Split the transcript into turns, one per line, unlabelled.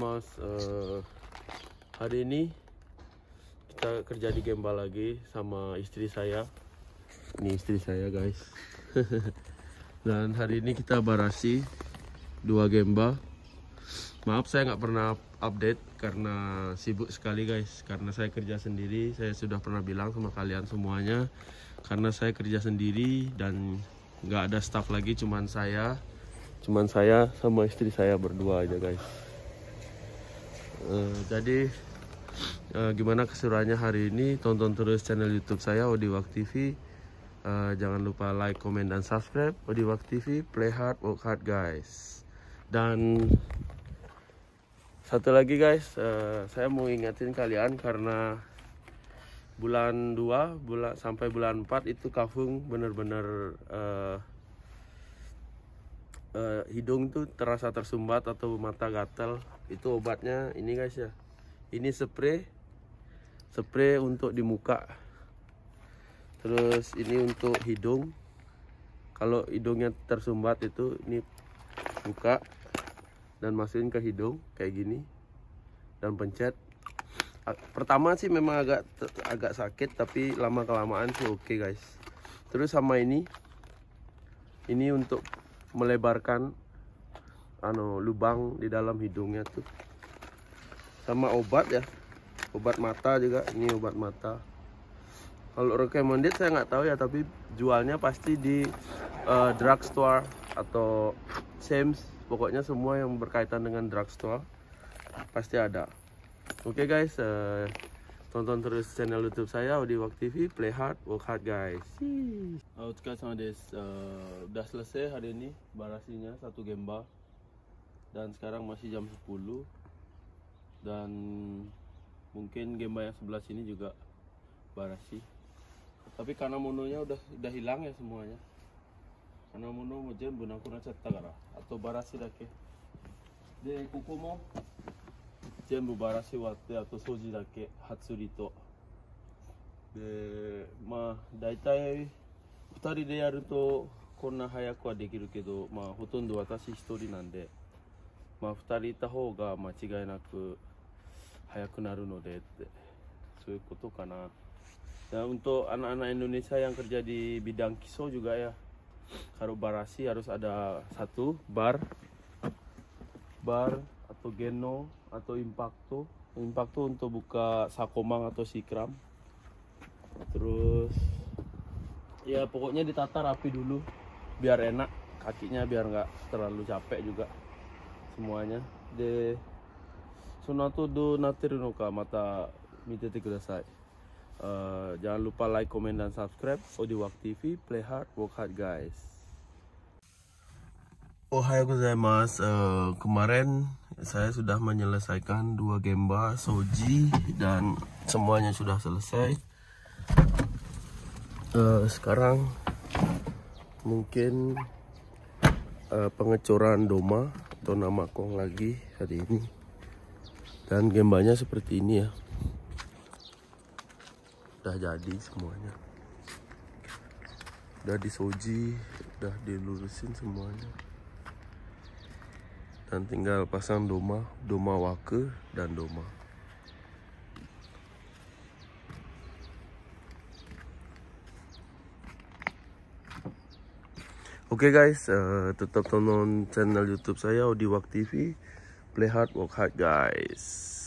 Mas uh, hari ini kita kerja di gembal lagi sama istri saya ini istri saya guys dan hari ini kita barasi dua Gemba maaf saya nggak pernah update karena sibuk sekali guys karena saya kerja sendiri saya sudah pernah bilang sama kalian semuanya karena saya kerja sendiri dan nggak ada staff lagi cuman saya cuman saya sama istri saya berdua aja guys Eh, jadi uh, gimana keseruannya hari ini tonton terus channel YouTube saya Odiwak TV uh, eh, jangan lupa like comment dan subscribe Odiwak TV play hard work hard guys dan satu lagi guys uh, saya mau ingetin kalian karena bulan 2 bulan sampai bulan 4 itu kafung bener-bener uh, uh, hidung tuh terasa tersumbat atau mata gatal itu obatnya ini guys ya ini spray spray untuk di muka terus ini untuk hidung kalau hidungnya tersumbat itu ini buka dan masukin ke hidung kayak gini dan pencet pertama sih memang agak agak sakit tapi lama kelamaan sih oke okay guys terus sama ini ini untuk melebarkan anu lubang di dalam hidungnya tuh sama obat ya obat mata juga ini obat mata kalau recommended saya nggak tahu ya tapi jualnya pasti di uh, drugstore atau Sam's pokoknya semua yang berkaitan dengan drugstore pasti ada oke okay guys uh, Tonton terus channel YouTube saya Audi Work TV. Play hard, work hard guys. Outcast sama Des uh, selesai hari ini barasinya satu gemba dan sekarang masih jam 10 dan mungkin gemba yang sebelah sini juga barasi tapi karena mononya udah udah hilang ya semuanya karena mono mungkin benang kurang cetak atau barasi dake de kukumo 全部ばらし終わってあと掃除だけ初売りとでまあ大体2人でやるとこんな早くはできるけどまあほとんど私1人なんでまあ2人いた方が間違いなく早くなるのでってそういうことかな Nah untuk anak-anak Indonesia yang kerja di bidang kiso juga ya Kalau barasi harus ada satu bar Bar atau Geno atau Impacto. Impacto untuk buka sakomang atau sikram. Terus ya pokoknya ditata rapi dulu biar enak kakinya biar nggak terlalu capek juga semuanya. De sunato do ka mata mite kudasai. Uh, jangan lupa like, comment, dan subscribe. Odiwak TV, play hard, work hard guys. oh hai gozaimasu. Uh, kemarin saya sudah menyelesaikan dua gemba soji dan semuanya sudah selesai uh, sekarang mungkin uh, pengecoran doma atau nama kong lagi hari ini dan gembanya seperti ini ya udah jadi semuanya udah disoji udah dilurusin semuanya dan tinggal pasang doma doma wake dan doma Oke okay guys, uh, tetap tonton channel YouTube saya Odi Wak TV. Play hard, work hard guys.